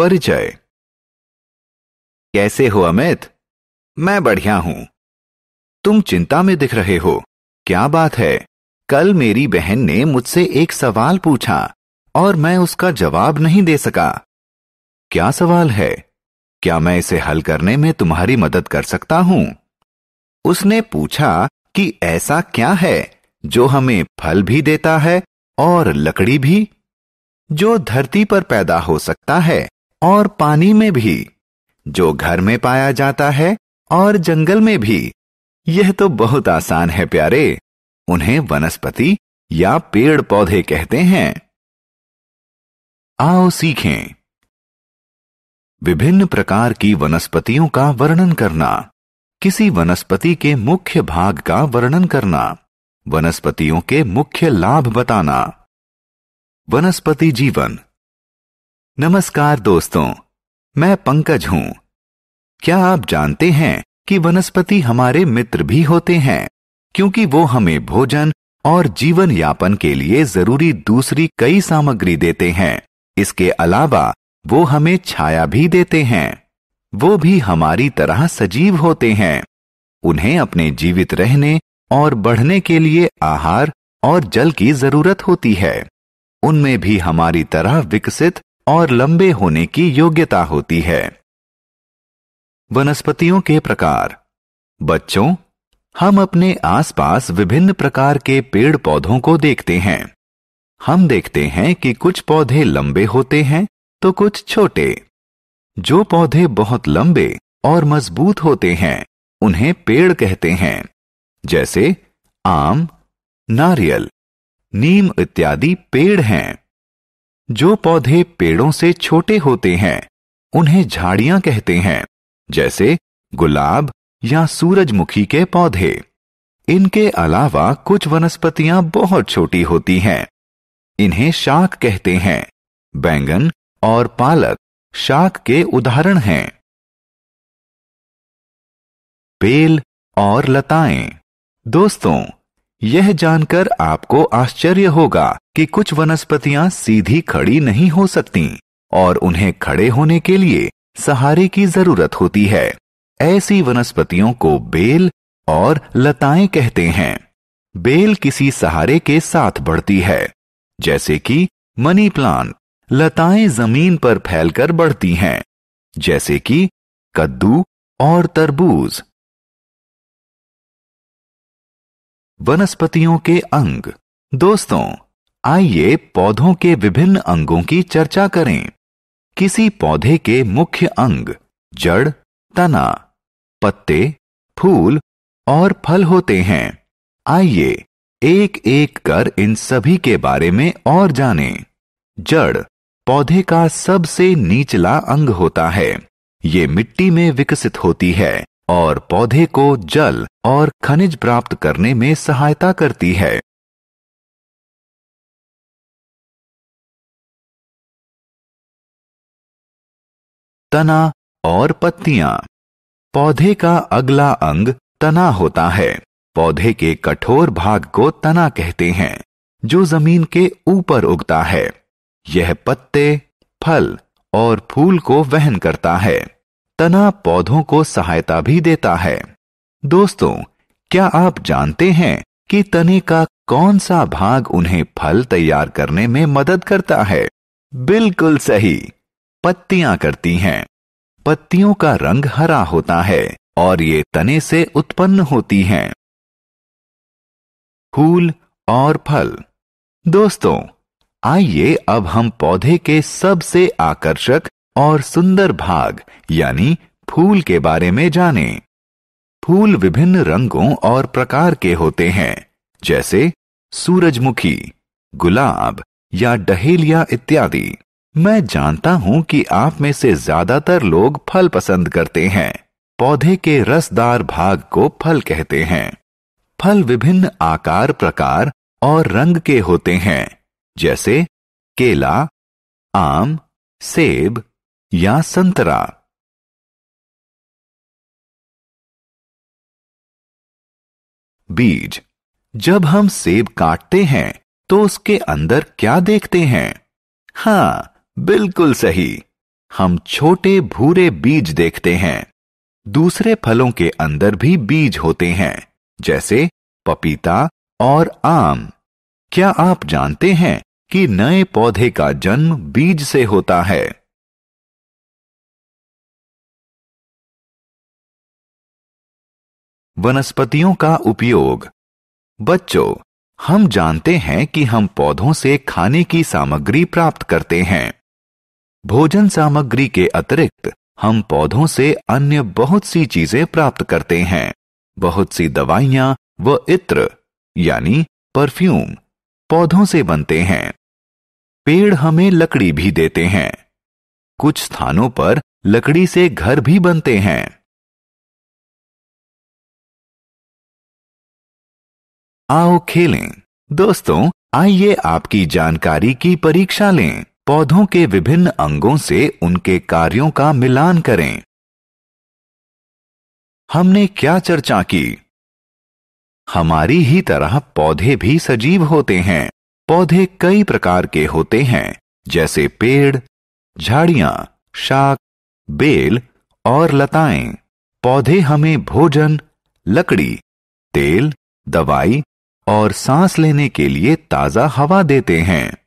परिचय कैसे हो अमित मैं बढ़िया हूं तुम चिंता में दिख रहे हो क्या बात है कल मेरी बहन ने मुझसे एक सवाल पूछा और मैं उसका जवाब नहीं दे सका क्या सवाल है क्या मैं इसे हल करने में तुम्हारी मदद कर सकता हूं उसने पूछा कि ऐसा क्या है जो हमें फल भी देता है और लकड़ी भी जो धरती पर पैदा हो सकता है और पानी में भी जो घर में पाया जाता है और जंगल में भी यह तो बहुत आसान है प्यारे उन्हें वनस्पति या पेड़ पौधे कहते हैं आओ सीखें विभिन्न प्रकार की वनस्पतियों का वर्णन करना किसी वनस्पति के मुख्य भाग का वर्णन करना वनस्पतियों के मुख्य लाभ बताना वनस्पति जीवन नमस्कार दोस्तों मैं पंकज हूं क्या आप जानते हैं कि वनस्पति हमारे मित्र भी होते हैं क्योंकि वो हमें भोजन और जीवन यापन के लिए जरूरी दूसरी कई सामग्री देते हैं इसके अलावा वो हमें छाया भी देते हैं वो भी हमारी तरह सजीव होते हैं उन्हें अपने जीवित रहने और बढ़ने के लिए आहार और जल की जरूरत होती है उनमें भी हमारी तरह विकसित और लंबे होने की योग्यता होती है वनस्पतियों के प्रकार बच्चों हम अपने आसपास विभिन्न प्रकार के पेड़ पौधों को देखते हैं हम देखते हैं कि कुछ पौधे लंबे होते हैं तो कुछ छोटे जो पौधे बहुत लंबे और मजबूत होते हैं उन्हें पेड़ कहते हैं जैसे आम नारियल नीम इत्यादि पेड़ हैं जो पौधे पेड़ों से छोटे होते हैं उन्हें झाड़ियां कहते हैं जैसे गुलाब या सूरजमुखी के पौधे इनके अलावा कुछ वनस्पतियां बहुत छोटी होती हैं इन्हें शाक कहते हैं बैंगन और पालक शाक के उदाहरण हैं बेल और लताएं दोस्तों यह जानकर आपको आश्चर्य होगा कि कुछ वनस्पतियां सीधी खड़ी नहीं हो सकती और उन्हें खड़े होने के लिए सहारे की जरूरत होती है ऐसी वनस्पतियों को बेल और लताएं कहते हैं बेल किसी सहारे के साथ बढ़ती है जैसे कि मनी प्लांट लताएं जमीन पर फैलकर बढ़ती हैं जैसे कि कद्दू और तरबूज वनस्पतियों के अंग दोस्तों आइए पौधों के विभिन्न अंगों की चर्चा करें किसी पौधे के मुख्य अंग जड़ तना पत्ते फूल और फल होते हैं आइए एक एक कर इन सभी के बारे में और जानें। जड़ पौधे का सबसे निचला अंग होता है ये मिट्टी में विकसित होती है और पौधे को जल और खनिज प्राप्त करने में सहायता करती है तना और पत्तियां पौधे का अगला अंग तना होता है पौधे के कठोर भाग को तना कहते हैं जो जमीन के ऊपर उगता है यह पत्ते फल और फूल को वहन करता है तना पौधों को सहायता भी देता है दोस्तों क्या आप जानते हैं कि तने का कौन सा भाग उन्हें फल तैयार करने में मदद करता है बिल्कुल सही पत्तियां करती हैं पत्तियों का रंग हरा होता है और ये तने से उत्पन्न होती हैं फूल और फल दोस्तों आइए अब हम पौधे के सबसे आकर्षक और सुंदर भाग यानी फूल के बारे में जाने फूल विभिन्न रंगों और प्रकार के होते हैं जैसे सूरजमुखी गुलाब या डहेलिया इत्यादि मैं जानता हूं कि आप में से ज्यादातर लोग फल पसंद करते हैं पौधे के रसदार भाग को फल कहते हैं फल विभिन्न आकार प्रकार और रंग के होते हैं जैसे केला आम सेब या संतरा बीज जब हम सेब काटते हैं तो उसके अंदर क्या देखते हैं हाँ बिल्कुल सही हम छोटे भूरे बीज देखते हैं दूसरे फलों के अंदर भी बीज होते हैं जैसे पपीता और आम क्या आप जानते हैं कि नए पौधे का जन्म बीज से होता है वनस्पतियों का उपयोग बच्चों हम जानते हैं कि हम पौधों से खाने की सामग्री प्राप्त करते हैं भोजन सामग्री के अतिरिक्त हम पौधों से अन्य बहुत सी चीजें प्राप्त करते हैं बहुत सी दवाइयां व इत्र यानी परफ्यूम पौधों से बनते हैं पेड़ हमें लकड़ी भी देते हैं कुछ स्थानों पर लकड़ी से घर भी बनते हैं आओ खेलें दोस्तों आइए आपकी जानकारी की परीक्षा लें पौधों के विभिन्न अंगों से उनके कार्यों का मिलान करें हमने क्या चर्चा की हमारी ही तरह पौधे भी सजीव होते हैं पौधे कई प्रकार के होते हैं जैसे पेड़ झाड़ियां शाक बेल और लताएं पौधे हमें भोजन लकड़ी तेल दवाई और सांस लेने के लिए ताजा हवा देते हैं